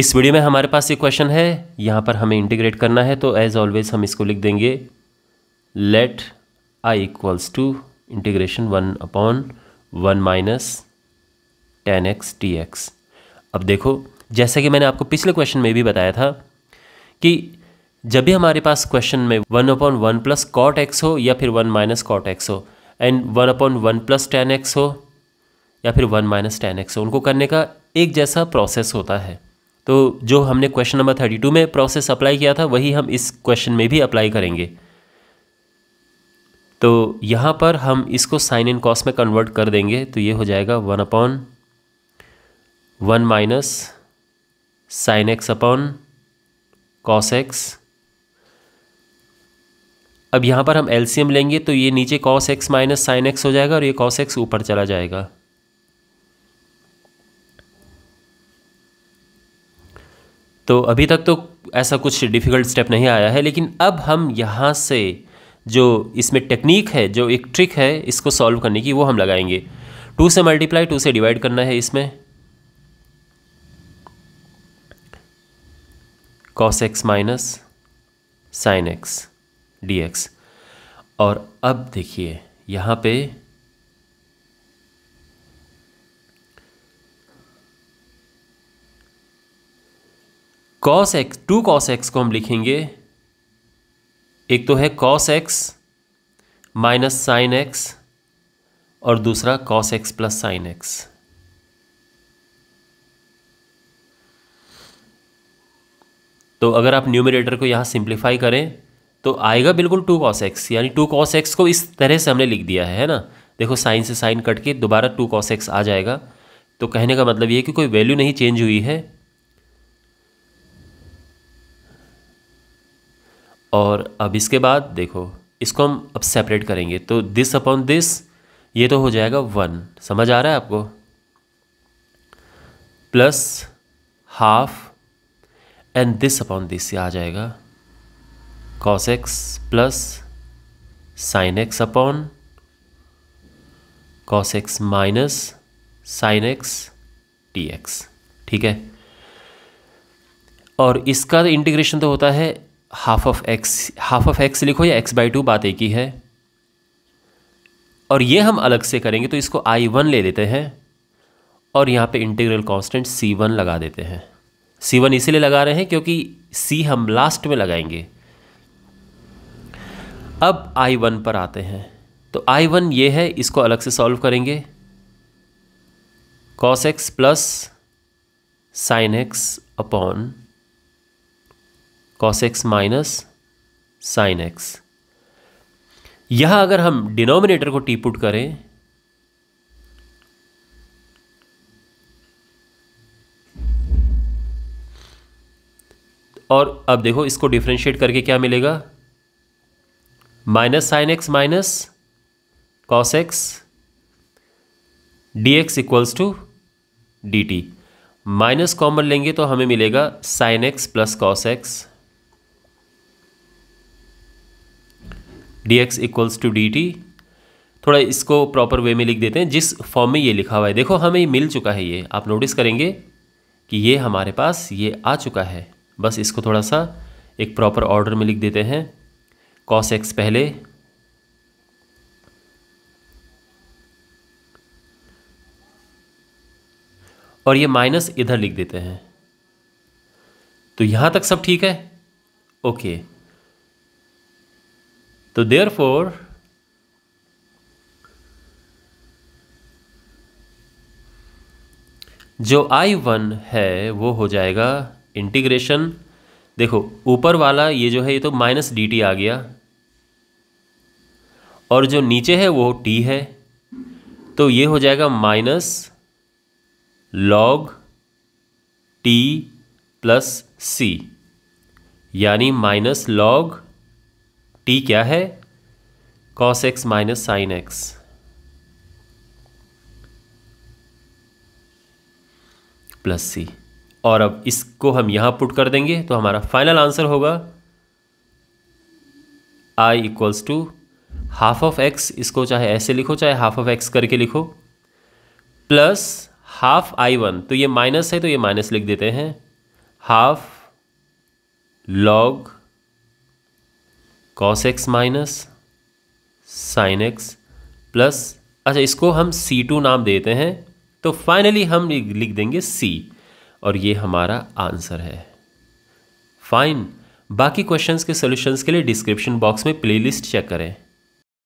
इस वीडियो में हमारे पास ये क्वेश्चन है यहाँ पर हमें इंटीग्रेट करना है तो एज ऑलवेज हम इसको लिख देंगे let I equals to integration one upon one minus tan x d x अब देखो जैसा कि मैंने आपको पिछले क्वेश्चन में भी बताया था कि जब भी हमारे पास क्वेश्चन में one upon one plus cot x हो या फिर वन माइनस कॉट एक्स हो and one upon one plus tan x हो या फिर वन माइनस टेन एक्स हो उनको करने का एक जैसा प्रोसेस होता है तो जो हमने क्वेश्चन नंबर थर्टी टू में प्रोसेस अप्लाई किया था वही हम इस क्वेश्चन में भी अप्लाई करेंगे तो यहाँ पर हम इसको साइन इन कॉस में कन्वर्ट कर देंगे तो ये हो जाएगा one upon one minus sine x upon cos x अब यहाँ पर हम एलसीएम लेंगे तो ये नीचे cos x minus sine x हो जाएगा और ये कॉस एक्स ऊपर चला जाएगा तो अभी तक तो ऐसा कुछ डिफ़िकल्ट स्टेप नहीं आया है लेकिन अब हम यहाँ से जो इसमें टेक्निक है जो एक ट्रिक है इसको सॉल्व करने की वो हम लगाएंगे टू से मल्टीप्लाई टू से डिवाइड करना है इसमें cos x minus sine x d x और अब देखिए यहाँ पे cos x two cos x को हम लिखेंगे एक तो है cos x minus sine x और दूसरा cos x plus sine x तो अगर आप न्यूमिनेटर को यहां सिंप्लीफाई करें तो आएगा बिल्कुल टू कॉस एक्स यानी टू कॉस एक्स को इस तरह से हमने लिख दिया है है ना देखो साइन से साइन कट के दोबारा टू कॉस एक्स आ जाएगा तो कहने का मतलब ये कि कोई वैल्यू नहीं चेंज हुई है और अब इसके बाद देखो इसको हम अब सेपरेट करेंगे तो दिस अपॉन दिस ये तो हो जाएगा वन समझ आ रहा है आपको plus half and this upon this ये आ जाएगा cos x plus sine x upon cos x minus sine x d x ठीक है और इसका इंटीग्रेशन तो होता है half of x half of x लिखो या एक्स बाई टू बात एक ही है और ये हम अलग से करेंगे तो इसको आई वन ले लेते हैं और यहाँ पे इंटीग्रल कांस्टेंट सी वन लगा देते हैं सी वन इसीलिए लगा रहे हैं क्योंकि सी हम लास्ट में लगाएंगे अब आई वन पर आते हैं तो आई वन ये है इसको अलग से सॉल्व करेंगे cos x plus sine x upon cos x minus sine x यह अगर हम डिनोमिनेटर को टी पुट करें और अब देखो इसको डिफ्रेंशिएट करके क्या मिलेगा minus sine x minus cos x d x equals to d t minus common लेंगे तो हमें मिलेगा sine x plus cos x d x equals to d t थोड़ा इसको प्रॉपर वे में लिख देते हैं जिस फॉर्म में ये लिखा हुआ है देखो हमें मिल चुका है ये आप नोटिस करेंगे कि ये हमारे पास ये आ चुका है बस इसको थोड़ा सा एक प्रॉपर ऑर्डर में लिख देते हैं कॉस एक्स पहले और ये माइनस इधर लिख देते हैं तो यहां तक सब ठीक है ओके तो देयर फोर जो आई वन है वो हो जाएगा इंटीग्रेशन देखो ऊपर वाला ये जो है ये तो माइनस डी टी आ गया और जो नीचे है वो टी है तो ये हो जाएगा minus log t plus c यानी माइनस लॉग टी क्या है cos x minus sine x plus c और अब इसको हम यहां पुट कर देंगे तो हमारा फाइनल आंसर होगा I equals to half of x इसको चाहे ऐसे लिखो चाहे हाफ ऑफ एक्स करके लिखो प्लस हाफ आई वन तो ये माइनस है तो ये माइनस लिख देते हैं half log cos x minus sine x plus अच्छा इसको हम सी टू नाम देते हैं तो फाइनली हम लिख देंगे सी और ये हमारा आंसर है फाइन बाकी क्वेश्चंस के सॉल्यूशंस के लिए डिस्क्रिप्शन बॉक्स में प्लेलिस्ट चेक करें